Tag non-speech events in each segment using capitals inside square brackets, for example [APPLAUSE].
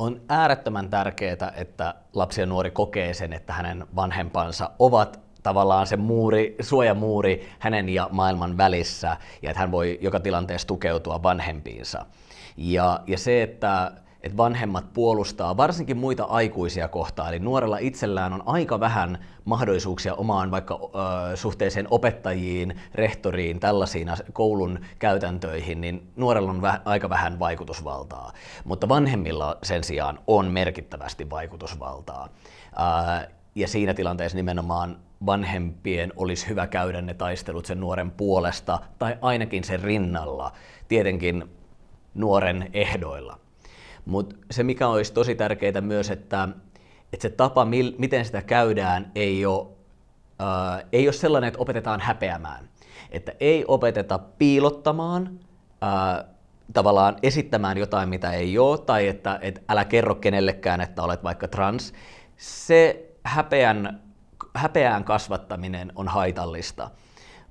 on äärettömän tärkeää, että lapsi ja nuori kokee sen, että hänen vanhempansa ovat tavallaan se muuri, suojamuuri hänen ja maailman välissä, ja että hän voi joka tilanteessa tukeutua vanhempiinsa. Ja, ja se, että että vanhemmat puolustaa varsinkin muita aikuisia kohtaan, eli nuorella itsellään on aika vähän mahdollisuuksia omaan vaikka ö, suhteeseen opettajiin, rehtoriin, tällaisiin koulun käytäntöihin, niin nuorella on vä- aika vähän vaikutusvaltaa. Mutta vanhemmilla sen sijaan on merkittävästi vaikutusvaltaa. Ö, ja siinä tilanteessa nimenomaan vanhempien olisi hyvä käydä ne taistelut sen nuoren puolesta tai ainakin sen rinnalla, tietenkin nuoren ehdoilla. Mutta se, mikä olisi tosi tärkeää myös, että, että se tapa, mil, miten sitä käydään, ei ole, äh, ei ole sellainen, että opetetaan häpeämään. Että ei opeteta piilottamaan, äh, tavallaan esittämään jotain, mitä ei ole, tai että, että älä kerro kenellekään, että olet vaikka trans. Se häpeän, häpeään kasvattaminen on haitallista,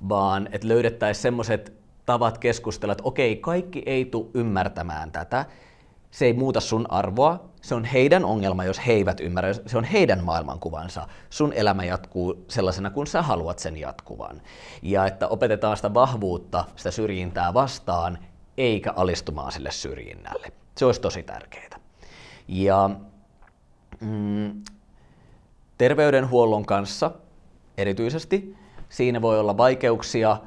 vaan että löydettäisiin semmoiset tavat keskustella, että okei, kaikki ei tule ymmärtämään tätä, se ei muuta sun arvoa, se on heidän ongelma, jos he eivät ymmärrä, se on heidän maailmankuvansa. Sun elämä jatkuu sellaisena kun sä haluat sen jatkuvan. Ja että opetetaan sitä vahvuutta, sitä syrjintää vastaan, eikä alistumaan sille syrjinnälle. Se olisi tosi tärkeää. Ja mm, terveydenhuollon kanssa erityisesti siinä voi olla vaikeuksia äh,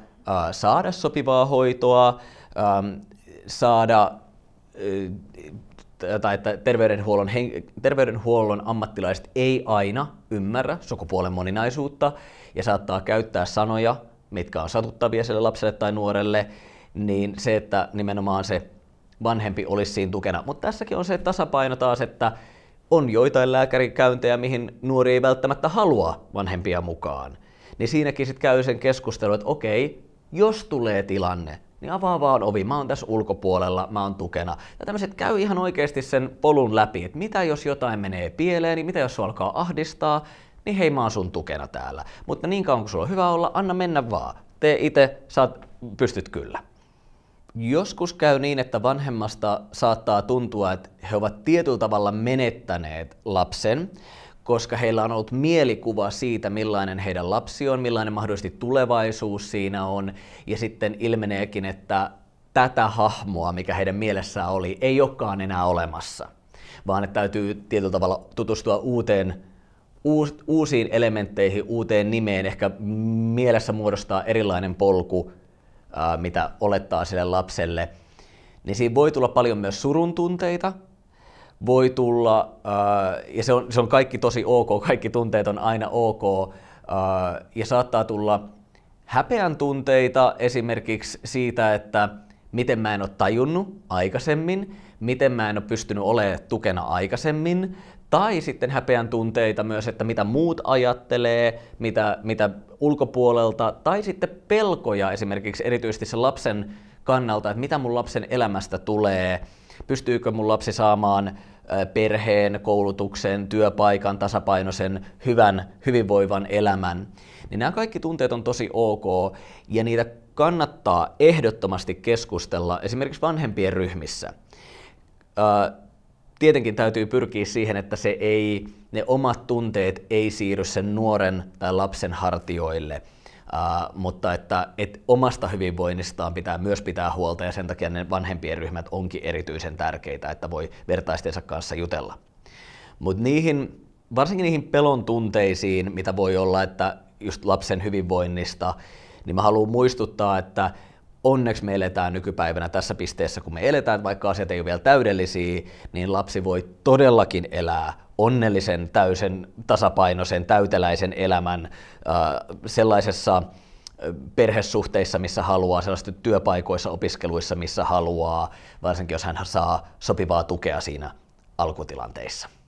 saada sopivaa hoitoa, äh, saada tai että terveydenhuollon, terveydenhuollon ammattilaiset ei aina ymmärrä sukupuolen moninaisuutta ja saattaa käyttää sanoja, mitkä on satuttavia sille lapselle tai nuorelle, niin se, että nimenomaan se vanhempi olisi siinä tukena. Mutta tässäkin on se tasapaino taas, että on joitain lääkärikäyntejä, mihin nuori ei välttämättä halua vanhempia mukaan. Niin siinäkin sitten käy sen keskustelun, että okei, jos tulee tilanne, niin avaa vaan ovi, mä oon tässä ulkopuolella, mä oon tukena. Ja tämmöiset käy ihan oikeasti sen polun läpi, että mitä jos jotain menee pieleen, niin mitä jos sulla alkaa ahdistaa, niin hei mä oon sun tukena täällä. Mutta niin kauan kun sulla on hyvä olla, anna mennä vaan. Tee itse, sä pystyt kyllä. Joskus käy niin, että vanhemmasta saattaa tuntua, että he ovat tietyllä tavalla menettäneet lapsen, koska heillä on ollut mielikuva siitä, millainen heidän lapsi on, millainen mahdollisesti tulevaisuus siinä on, ja sitten ilmeneekin, että tätä hahmoa, mikä heidän mielessään oli, ei olekaan enää olemassa, vaan että täytyy tietyllä tavalla tutustua uuteen uusiin elementteihin, uuteen nimeen, ehkä mielessä muodostaa erilainen polku, mitä olettaa sille lapselle, niin siinä voi tulla paljon myös surun tunteita, voi tulla, äh, ja se on, se on kaikki tosi ok, [LAUGHS] kaikki tunteet on aina ok, äh, ja saattaa tulla häpeän tunteita esimerkiksi siitä, että miten mä en ole tajunnut aikaisemmin, miten mä en ole pystynyt olemaan tukena aikaisemmin, tai sitten häpeän tunteita myös, että mitä muut ajattelee, mitä, mitä ulkopuolelta, tai sitten pelkoja esimerkiksi erityisesti sen lapsen kannalta, että mitä mun lapsen elämästä tulee, pystyykö mun lapsi saamaan perheen, koulutuksen, työpaikan, tasapainoisen, hyvän, hyvinvoivan elämän. Niin nämä kaikki tunteet on tosi ok ja niitä kannattaa ehdottomasti keskustella esimerkiksi vanhempien ryhmissä. Tietenkin täytyy pyrkiä siihen, että se ei, ne omat tunteet ei siirry sen nuoren tai lapsen hartioille – Uh, mutta että, että omasta hyvinvoinnistaan pitää myös pitää huolta ja sen takia ne vanhempien ryhmät onkin erityisen tärkeitä, että voi vertaistensa kanssa jutella. Mutta niihin, varsinkin niihin pelon tunteisiin, mitä voi olla, että just lapsen hyvinvoinnista, niin mä haluan muistuttaa, että onneksi me eletään nykypäivänä tässä pisteessä, kun me eletään, vaikka asiat ei ole vielä täydellisiä, niin lapsi voi todellakin elää onnellisen, täysen, tasapainoisen, täyteläisen elämän äh, sellaisessa äh, perhesuhteissa, missä haluaa, sellaisissa työpaikoissa, opiskeluissa, missä haluaa, varsinkin jos hän saa sopivaa tukea siinä alkutilanteissa.